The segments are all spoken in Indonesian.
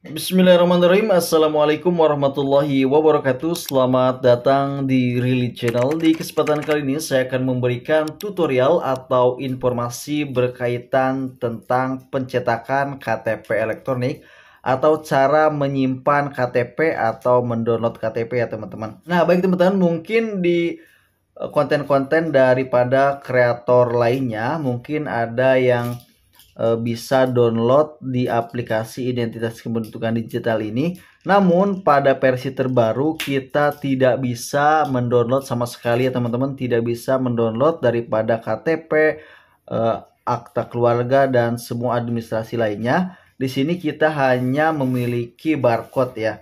Bismillahirrahmanirrahim Assalamualaikum warahmatullahi wabarakatuh Selamat datang di Rili Channel Di kesempatan kali ini saya akan memberikan tutorial atau informasi berkaitan tentang pencetakan KTP elektronik Atau cara menyimpan KTP atau mendownload KTP ya teman-teman Nah baik teman-teman mungkin di eh, konten-konten daripada kreator lainnya Mungkin ada yang Eh, bisa download di aplikasi identitas kebentukan digital ini. Namun pada versi terbaru kita tidak bisa mendownload sama sekali ya teman-teman, tidak bisa mendownload daripada KTP, eh, akta keluarga dan semua administrasi lainnya. Di sini kita hanya memiliki barcode ya.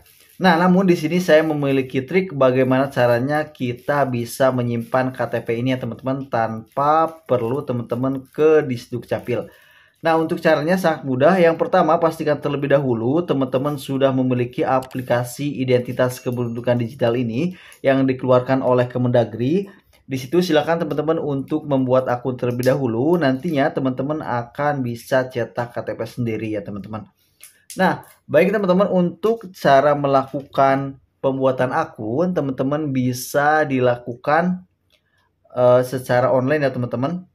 Nah, namun di sini saya memiliki trik bagaimana caranya kita bisa menyimpan KTP ini ya teman-teman tanpa perlu teman-teman ke Disduk Capil. Nah, untuk caranya sangat mudah. Yang pertama, pastikan terlebih dahulu teman-teman sudah memiliki aplikasi identitas kependudukan digital ini yang dikeluarkan oleh Kemendagri. Di situ silakan teman-teman untuk membuat akun terlebih dahulu. Nantinya teman-teman akan bisa cetak KTP sendiri ya, teman-teman. Nah, baik teman-teman untuk cara melakukan pembuatan akun, teman-teman bisa dilakukan uh, secara online ya, teman-teman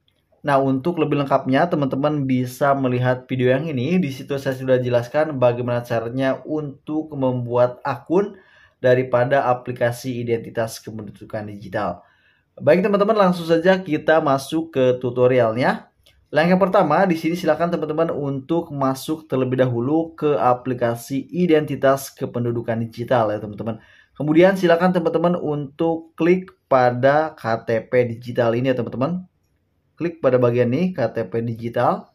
Nah, untuk lebih lengkapnya, teman-teman bisa melihat video yang ini. Di situ saya sudah jelaskan bagaimana caranya untuk membuat akun daripada aplikasi identitas kependudukan digital. Baik teman-teman, langsung saja kita masuk ke tutorialnya. Langkah pertama, di sini silakan teman-teman untuk masuk terlebih dahulu ke aplikasi identitas kependudukan digital ya teman-teman. Kemudian silakan teman-teman untuk klik pada KTP digital ini ya teman-teman. Klik pada bagian ini KTP digital.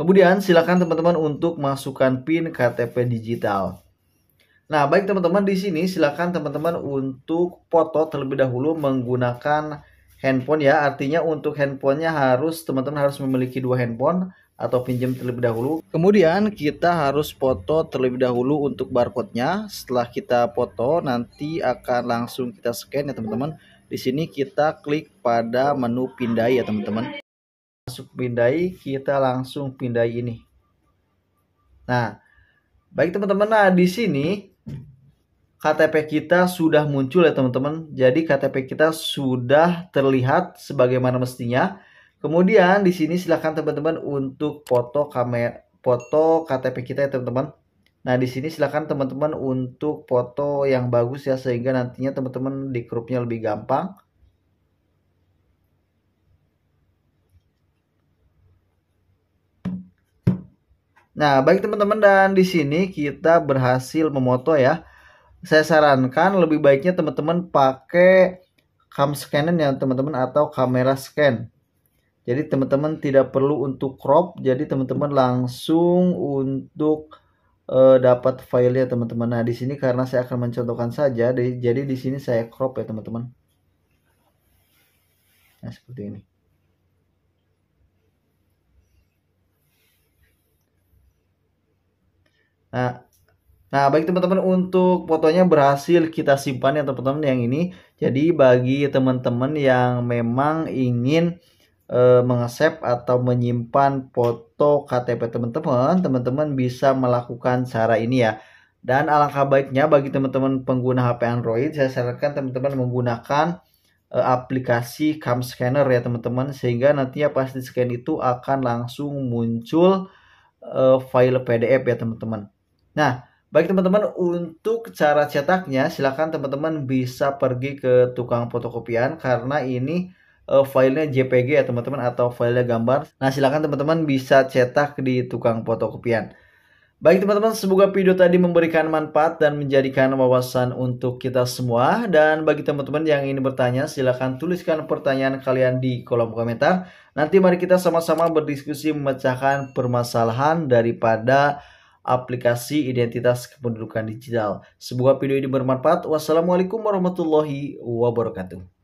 Kemudian silakan teman-teman untuk masukkan PIN KTP digital. Nah, baik teman-teman di sini silakan teman-teman untuk foto terlebih dahulu menggunakan handphone ya. Artinya untuk handphonenya harus teman-teman harus memiliki dua handphone atau pinjam terlebih dahulu. Kemudian kita harus foto terlebih dahulu untuk barcode-nya. Setelah kita foto nanti akan langsung kita scan ya teman-teman. Di sini kita klik pada menu pindai ya teman-teman. Masuk pindai, kita langsung pindai ini. Nah, baik teman-teman, nah di sini KTP kita sudah muncul ya teman-teman. Jadi KTP kita sudah terlihat sebagaimana mestinya. Kemudian di sini silahkan teman-teman untuk foto kamera foto KTP kita ya teman-teman. Nah, di sini silakan teman-teman untuk foto yang bagus ya sehingga nantinya teman-teman di grupnya lebih gampang. Nah, baik teman-teman dan di sini kita berhasil memoto ya. Saya sarankan lebih baiknya teman-teman pakai cam scanner ya teman-teman atau kamera scan. Jadi teman-teman tidak perlu untuk crop, jadi teman-teman langsung untuk uh, dapat ya teman-teman. Nah di sini karena saya akan mencontohkan saja, di, jadi di sini saya crop ya teman-teman. Nah seperti ini. Nah, nah baik teman-teman untuk fotonya berhasil kita simpan ya teman-teman yang ini. Jadi bagi teman-teman yang memang ingin eh, mengesep atau menyimpan foto KTP teman-teman, teman-teman bisa melakukan cara ini ya. Dan alangkah baiknya bagi teman-teman pengguna HP Android, saya sarankan teman-teman menggunakan eh, aplikasi Cam Scanner ya teman-teman, sehingga nantinya pas di scan itu akan langsung muncul eh, file PDF ya teman-teman. Nah, bagi teman-teman untuk cara cetaknya, silahkan teman-teman bisa pergi ke tukang fotokopian karena ini uh, filenya JPG ya teman-teman atau filenya gambar. Nah silahkan teman-teman bisa cetak di tukang fotokopian. Baik teman-teman, semoga video tadi memberikan manfaat dan menjadikan wawasan untuk kita semua. Dan bagi teman-teman yang ingin bertanya, silahkan tuliskan pertanyaan kalian di kolom komentar. Nanti mari kita sama-sama berdiskusi memecahkan permasalahan daripada aplikasi identitas kependudukan digital. Semoga video ini bermanfaat. Wassalamualaikum warahmatullahi wabarakatuh.